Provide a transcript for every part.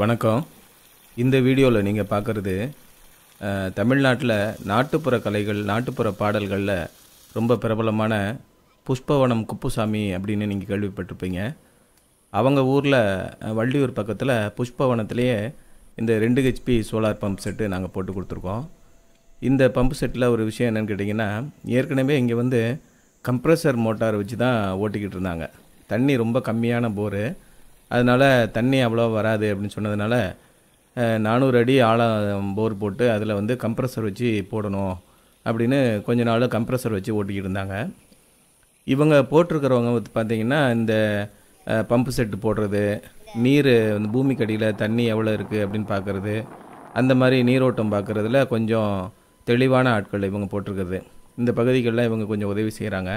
வணக்கம் இந்த வீடியோவில் நீங்கள் பார்க்குறது தமிழ்நாட்டில் நாட்டுப்புற கலைகள் நாட்டுப்புற பாடல்களில் ரொம்ப பிரபலமான புஷ்பவனம் குப்புசாமி அப்படின்னு நீங்கள் கேள்விப்பட்டிருப்பீங்க அவங்க ஊரில் வள்ளியூர் பக்கத்தில் புஷ்பவனத்துலேயே இந்த ரெண்டு ஹெச்பி சோலார் பம்ப் செட்டு நாங்கள் போட்டு கொடுத்துருக்கோம் இந்த பம்ப் செட்டில் ஒரு விஷயம் என்னென்னு கேட்டிங்கன்னா ஏற்கனவே இங்கே வந்து கம்ப்ரெசர் மோட்டார் வச்சு தான் ஓட்டிக்கிட்டு இருந்தாங்க தண்ணி ரொம்ப கம்மியான போரு அதனால் தண்ணி அவ்வளோ வராது அப்படின்னு சொன்னதுனால நானூறு அடி ஆழம் போர் போட்டு அதில் வந்து கம்ப்ரஸர் வச்சு போடணும் அப்படின்னு கொஞ்ச நாள் கம்ப்ரஸர் வச்சு ஓட்டிக்கிட்டு இருந்தாங்க இவங்க போட்டிருக்கிறவங்க வந்து பார்த்திங்கன்னா இந்த பம்பு செட்டு போடுறது நீர் வந்து பூமிக்கு அடியில் தண்ணி எவ்வளோ இருக்குது அப்படின்னு பார்க்குறது அந்த மாதிரி நீரோட்டம் பார்க்குறதுல கொஞ்சம் தெளிவான ஆட்கள் இவங்க போட்டிருக்கிறது இந்த பகுதிகளில் இவங்க கொஞ்சம் உதவி செய்கிறாங்க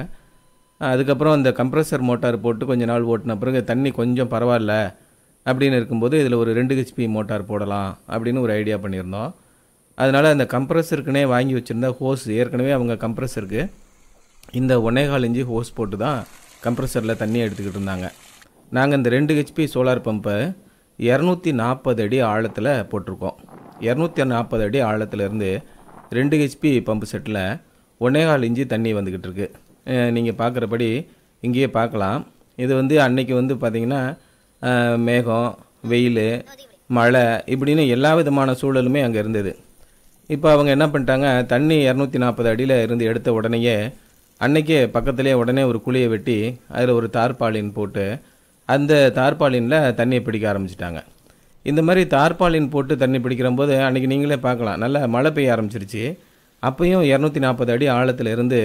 அதுக்கப்புறம் அந்த கம்ப்ரஸர் மோட்டார் போட்டு கொஞ்ச நாள் ஓட்டின பிறகு தண்ணி கொஞ்சம் பரவாயில்ல அப்படின்னு இருக்கும்போது இதில் ஒரு ரெண்டு ஹெச்பி மோட்டார் போடலாம் அப்படின்னு ஒரு ஐடியா பண்ணியிருந்தோம் அதனால் அந்த கம்ப்ரஸருக்குனே வாங்கி வச்சுருந்த ஹோஸ் ஏற்கனவே அவங்க கம்ப்ரஸருக்கு இந்த ஒன்னேகால் இஞ்சி ஹோஸ் போட்டு தான் கம்ப்ரஸரில் தண்ணியை எடுத்துக்கிட்டு இருந்தாங்க நாங்கள் இந்த ரெண்டு ஹெச்பி சோலார் பம்பை இரநூத்தி நாற்பது அடி ஆழத்தில் போட்டிருக்கோம் இரநூத்தி நாற்பது அடி ஆழத்துலேருந்து ரெண்டு ஹெச்பி பம்பு செட்டில் ஒன்னேகால் இஞ்சி தண்ணி வந்துக்கிட்டு இருக்குது நீங்கள் பார்க்குறபடி இங்கேயே பார்க்கலாம் இது வந்து அன்னைக்கு வந்து பார்த்திங்கன்னா மேகம் வெயில் மழை இப்படின்னு எல்லா விதமான சூழலுமே அங்கே இருந்தது இப்போ அவங்க என்ன பண்ணிட்டாங்க தண்ணி இரநூத்தி நாற்பது அடியில் இருந்து எடுத்த உடனேயே அன்னைக்கே பக்கத்துலேயே உடனே ஒரு குழியை வெட்டி அதில் ஒரு தார்பாலின் போட்டு அந்த தார்பாலினில் தண்ணியை பிடிக்க ஆரம்பிச்சிட்டாங்க இந்த மாதிரி தார்பாலின் போட்டு தண்ணி பிடிக்கிறம்போது அன்றைக்கி நீங்களே பார்க்கலாம் நல்லா மழை பெய்ய ஆரம்பிச்சிருச்சு அப்பையும் இரநூத்தி நாற்பது அடி ஆழத்தில் இருந்து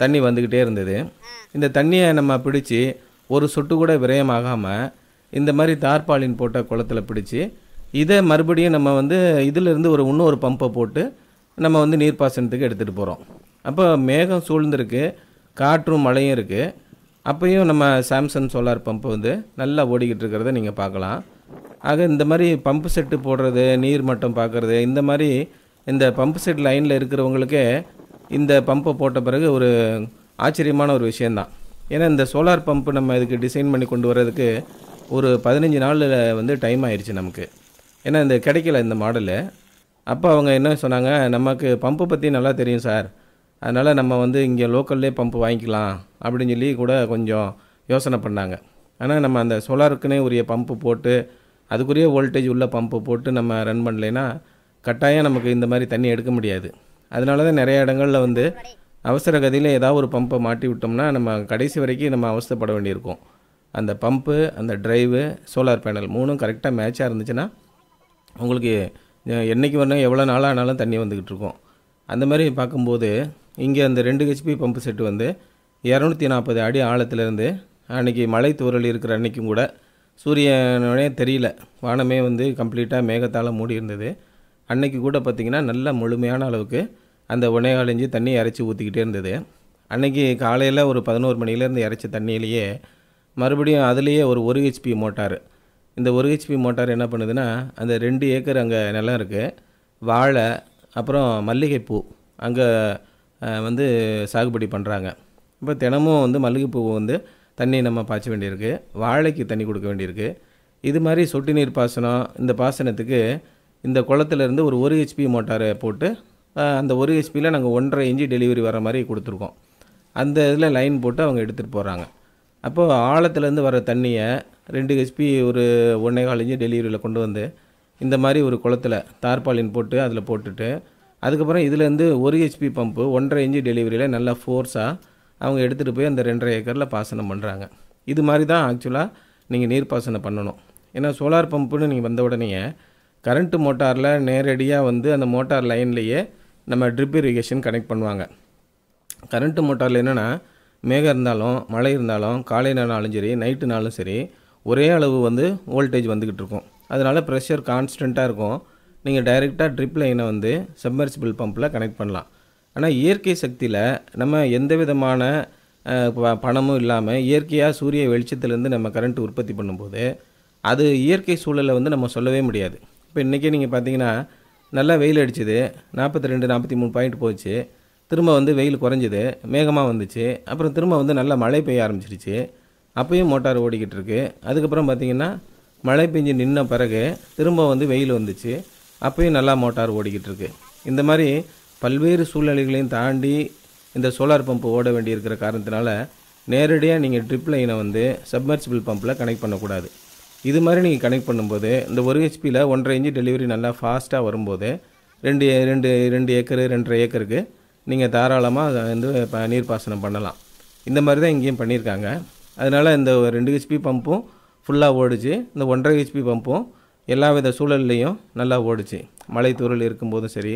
தண்ணி வந்துக்கிட்டே இருந்தது இந்த தண்ணியை நம்ம பிடிச்சி ஒரு சொட்டு கூட விரயமாகாமல் இந்த மாதிரி தார்பாலின் போட்ட குளத்தில் பிடிச்சி இதை மறுபடியும் நம்ம வந்து இதிலிருந்து ஒரு இன்னொரு பம்பை போட்டு நம்ம வந்து நீர்ப்பாசனத்துக்கு எடுத்துகிட்டு போகிறோம் அப்போ மேகம் சூழ்ந்திருக்கு காற்றும் மழையும் இருக்குது அப்பையும் நம்ம சாம்சங் சோலார் பம்பு வந்து நல்லா ஓடிக்கிட்டு இருக்கிறத நீங்கள் பார்க்கலாம் ஆக இந்த மாதிரி பம்பு செட்டு போடுறது நீர் மட்டம் பார்க்குறது இந்த மாதிரி இந்த பம்ப் செட் லைனில் இருக்கிறவங்களுக்கே இந்த பம்பை போட்ட பிறகு ஒரு ஆச்சரியமான ஒரு விஷயந்தான் ஏன்னா இந்த சோலார் பம்பு நம்ம இதுக்கு டிசைன் பண்ணி கொண்டு வர்றதுக்கு ஒரு பதினஞ்சு நாளில் வந்து டைம் ஆயிடுச்சு நமக்கு ஏன்னா இந்த கிடைக்கல இந்த மாடலு அப்போ அவங்க என்ன சொன்னாங்க நமக்கு பம்பு பற்றி நல்லா தெரியும் சார் அதனால் நம்ம வந்து இங்கே லோக்கல்லே பம்பு வாங்கிக்கலாம் அப்படின்னு சொல்லி கூட கொஞ்சம் யோசனை பண்ணாங்க ஆனால் நம்ம அந்த சோலாருக்குன்னே உரிய பம்பு போட்டு அதுக்குரிய வோல்டேஜ் உள்ள பம்பு போட்டு நம்ம ரன் பண்ணலைன்னா கட்டாயம் நமக்கு இந்த மாதிரி தண்ணி எடுக்க முடியாது அதனால தான் நிறைய இடங்களில் வந்து அவசர கதியில் ஏதாவது ஒரு பம்பை மாட்டி விட்டோம்னா நம்ம கடைசி வரைக்கும் நம்ம அவசரப்பட வேண்டியிருக்கும் அந்த பம்பு அந்த ட்ரைவு சோலார் பேனல் மூணும் கரெக்டாக மேட்சாக இருந்துச்சுன்னா உங்களுக்கு என்றைக்கு வரணும் எவ்வளோ நாளானாலும் தண்ணி வந்துக்கிட்டு இருக்கும் அந்த மாதிரி பார்க்கும்போது இங்கே அந்த ரெண்டு ஹெச்பி பம்பு செட்டு வந்து இரநூத்தி நாற்பது அடி ஆழத்துலேருந்து அன்றைக்கி மழை தூரல் இருக்கிற அன்றைக்கும் கூட சூரியனே தெரியல வானமே வந்து கம்ப்ளீட்டாக மேகத்தால் மூடி இருந்தது அன்னைக்கு கூட பார்த்திங்கன்னா நல்லா முழுமையான அளவுக்கு அந்த ஒன்றே காலஞ்சி தண்ணி இறச்சி ஊற்றிக்கிட்டே இருந்தது அன்றைக்கி காலையில் ஒரு பதினோரு மணிலேருந்து இறச்ச தண்ணியிலேயே மறுபடியும் அதுலேயே ஒரு ஒரு ஹெச்பி மோட்டார் இந்த ஒரு ஹெச்பி மோட்டார் என்ன பண்ணுதுன்னா அந்த ரெண்டு ஏக்கர் அங்கே நிலம் இருக்குது வாழை அப்புறம் மல்லிகைப்பூ அங்கே வந்து சாகுபடி பண்ணுறாங்க இப்போ தினமும் வந்து மல்லிகைப்பூ வந்து தண்ணி நம்ம பாய்ச்ச வேண்டியிருக்கு வாழைக்கு தண்ணி கொடுக்க வேண்டியிருக்கு இது மாதிரி சொட்டு நீர் பாசனம் இந்த பாசனத்துக்கு இந்த குளத்துலேருந்து ஒரு ஒரு ஹெச்பி மோட்டாரை போட்டு அந்த ஒரு ஹெச்பியில் நாங்கள் ஒன்றரை இன்ச்சு டெலிவரி வர மாதிரி கொடுத்துருக்கோம் அந்த இதில் லைன் போட்டு அவங்க எடுத்துகிட்டு போகிறாங்க அப்போது ஆழத்துலேருந்து வர தண்ணியை ரெண்டு ஹெச்பி ஒரு ஒன்றே கால் இன்ச்சு டெலிவரியில் கொண்டு வந்து இந்த மாதிரி ஒரு குளத்தில் தார்பாலின் போட்டு அதில் போட்டுட்டு அதுக்கப்புறம் இதுலேருந்து ஒரு ஹெச்பி பம்பு ஒன்றரை இன்ச்சு டெலிவரியில் நல்லா ஃபோர்ஸாக அவங்க எடுத்துகிட்டு போய் அந்த ரெண்டரை ஏக்கரில் பாசனம் பண்ணுறாங்க இது மாதிரி தான் ஆக்சுவலாக நீங்கள் நீர்ப்பாசனம் பண்ணணும் ஏன்னா சோலார் பம்புன்னு நீங்கள் வந்த உடனே கரண்ட்டு மோட்டாரில் நேரடியாக வந்து அந்த மோட்டார் லைன்லேயே நம்ம ட்ரிப் இரிகேஷன் கனெக்ட் பண்ணுவாங்க கரண்ட்டு மோட்டாரில் என்னென்னா மேகம் இருந்தாலும் மழை இருந்தாலும் காலை நாளும் சரி நைட்டுனாலும் சரி ஒரே அளவு வந்து வோல்டேஜ் வந்துக்கிட்டு இருக்கும் அதனால் ப்ரெஷர் கான்ஸ்டண்ட்டாக இருக்கும் நீங்கள் டைரெக்டாக ட்ரிப் லைனை வந்து சப்மர்சிபிள் பம்பில் கனெக்ட் பண்ணலாம் ஆனால் இயற்கை சக்தியில் நம்ம எந்த விதமான பணமும் இல்லாமல் இயற்கையாக சூரிய வெளிச்சத்துலேருந்து நம்ம கரண்ட் உற்பத்தி பண்ணும்போது அது இயற்கை சூழலை வந்து நம்ம சொல்லவே முடியாது இப்போ இன்றைக்கே நீங்கள் பார்த்தீங்கன்னா நல்லா வெயில் அடிச்சுது நாற்பத்தி ரெண்டு நாற்பத்தி மூணு பாயிண்ட் போச்சு திரும்ப வந்து வெயில் குறைஞ்சிது மேகமாக வந்துச்சு அப்புறம் திரும்ப வந்து நல்லா மழை பெய்ய ஆரம்பிச்சிருச்சு அப்போயும் மோட்டார் ஓடிக்கிட்டு இருக்கு அதுக்கப்புறம் பார்த்திங்கன்னா மழை பெஞ்சு நின்ன பிறகு திரும்ப வந்து வெயில் வந்துச்சு அப்போயும் நல்லா மோட்டார் ஓடிக்கிட்டு இருக்கு இந்த மாதிரி பல்வேறு சூழ்நிலைகளையும் தாண்டி இந்த சோலார் பம்ப் ஓட வேண்டியிருக்கிற காரணத்தினால நேரடியாக நீங்கள் ட்ரிப் லைனை வந்து சப்மர்சிபிள் பம்பில் கனெக்ட் பண்ணக்கூடாது இது மாதிரி நீங்கள் கனெக்ட் பண்ணும்போது இந்த ஒரு ஹெச்பியில் ஒன்றரை இன்ச்சு டெலிவரி நல்லா ஃபாஸ்ட்டாக வரும்போது ரெண்டு ரெண்டு ரெண்டு ஏக்கரு ரெண்டரை ஏக்கருக்கு நீங்கள் தாராளமாக வந்து நீர் பாசனம் பண்ணலாம் இந்த மாதிரி தான் இங்கேயும் பண்ணியிருக்காங்க அதனால் இந்த ரெண்டு ஹெச்பி பம்பும் ஃபுல்லாக ஓடிச்சு இந்த ஒன்றரை ஹெச்பி பம்பும் எல்லா வித சூழல்லையும் நல்லா ஓடிச்சு மலை தூரல் இருக்கும்போதும் சரி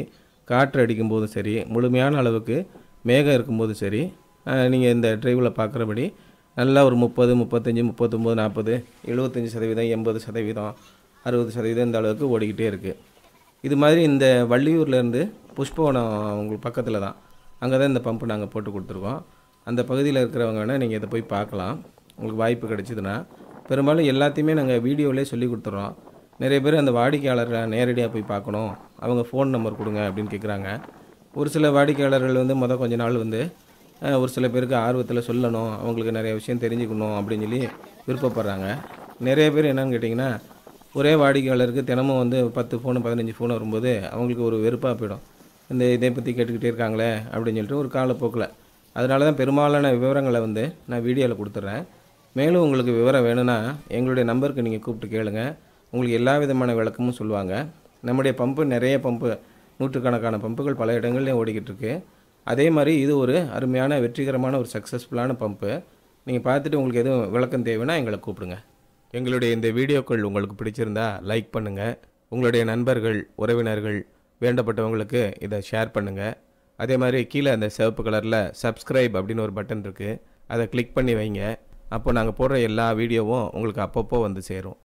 காற்று அடிக்கும்போதும் சரி முழுமையான அளவுக்கு மேகம் இருக்கும்போதும் சரி நீங்கள் இந்த ட்ரைவில் பார்க்குறபடி நல்லா ஒரு முப்பது முப்பத்தஞ்சு முப்பத்தொம்போது நாற்பது எழுபத்தஞ்சி சதவீதம் எண்பது சதவீதம் அறுபது சதவீதம் இந்த அளவுக்கு ஓடிக்கிட்டே இருக்குது இது மாதிரி இந்த வள்ளியூர்லேருந்து புஷ்பவனம் உங்களுக்கு பக்கத்தில் தான் அங்கே தான் இந்த பம்பு நாங்கள் போட்டு கொடுத்துருக்கோம் அந்த பகுதியில் இருக்கிறவங்க வேணால் நீங்கள் இதை போய் பார்க்கலாம் உங்களுக்கு வாய்ப்பு கிடைச்சிதுன்னா பெரும்பாலும் எல்லாத்தையுமே நாங்கள் வீடியோவிலே சொல்லி கொடுத்துட்றோம் நிறைய பேர் அந்த வாடிக்கையாளர்களை நேரடியாக போய் பார்க்கணும் அவங்க ஃபோன் நம்பர் கொடுங்க அப்படின்னு கேட்குறாங்க ஒரு சில வாடிக்கையாளர்கள் வந்து மொதல் கொஞ்ச நாள் வந்து ஒரு சில பேருக்கு ஆர்வத்தில் சொல்லணும் அவங்களுக்கு நிறைய விஷயம் தெரிஞ்சுக்கணும் அப்படின்னு சொல்லி விருப்பப்படுறாங்க நிறைய பேர் என்னென்னு கேட்டிங்கன்னா ஒரே வாடிக்கையாளருக்கு தினமும் வந்து பத்து ஃபோனு பதினஞ்சு ஃபோன் வரும்போது அவங்களுக்கு ஒரு வெறுப்பாக போயிடும் இந்த இதை பற்றி கேட்டுக்கிட்டே இருக்காங்களே அப்படின்னு சொல்லிட்டு ஒரு காலப்போக்கில் அதனால தான் பெரும்பாலான விவரங்களை வந்து நான் வீடியோவில் கொடுத்துட்றேன் மேலும் உங்களுக்கு விவரம் வேணும்னா எங்களுடைய நம்பருக்கு நீங்கள் கூப்பிட்டு கேளுங்க உங்களுக்கு எல்லா விதமான விளக்கமும் சொல்லுவாங்க நம்முடைய பம்பு நிறைய பம்பு நூற்றுக்கணக்கான பம்புகள் பல இடங்கள்லேயும் ஓடிக்கிட்டு இருக்குது அதே மாதிரி இது ஒரு அருமையான வெற்றிகரமான ஒரு சக்ஸஸ்ஃபுல்லான பம்பு நீங்கள் பார்த்துட்டு உங்களுக்கு எதுவும் விளக்கம் தேவைன்னா எங்களை கூப்பிடுங்க எங்களுடைய இந்த வீடியோக்கள் உங்களுக்கு பிடிச்சிருந்தா லைக் பண்ணுங்கள் உங்களுடைய நண்பர்கள் உறவினர்கள் வேண்டப்பட்டவங்களுக்கு இதை ஷேர் பண்ணுங்கள் அதே மாதிரி கீழே அந்த சிவப்பு கலரில் சப்ஸ்கிரைப் அப்படின்னு ஒரு பட்டன் இருக்குது அதை கிளிக் பண்ணி வைங்க அப்போ நாங்கள் போடுற எல்லா வீடியோவும் உங்களுக்கு அப்பப்போ வந்து சேரும்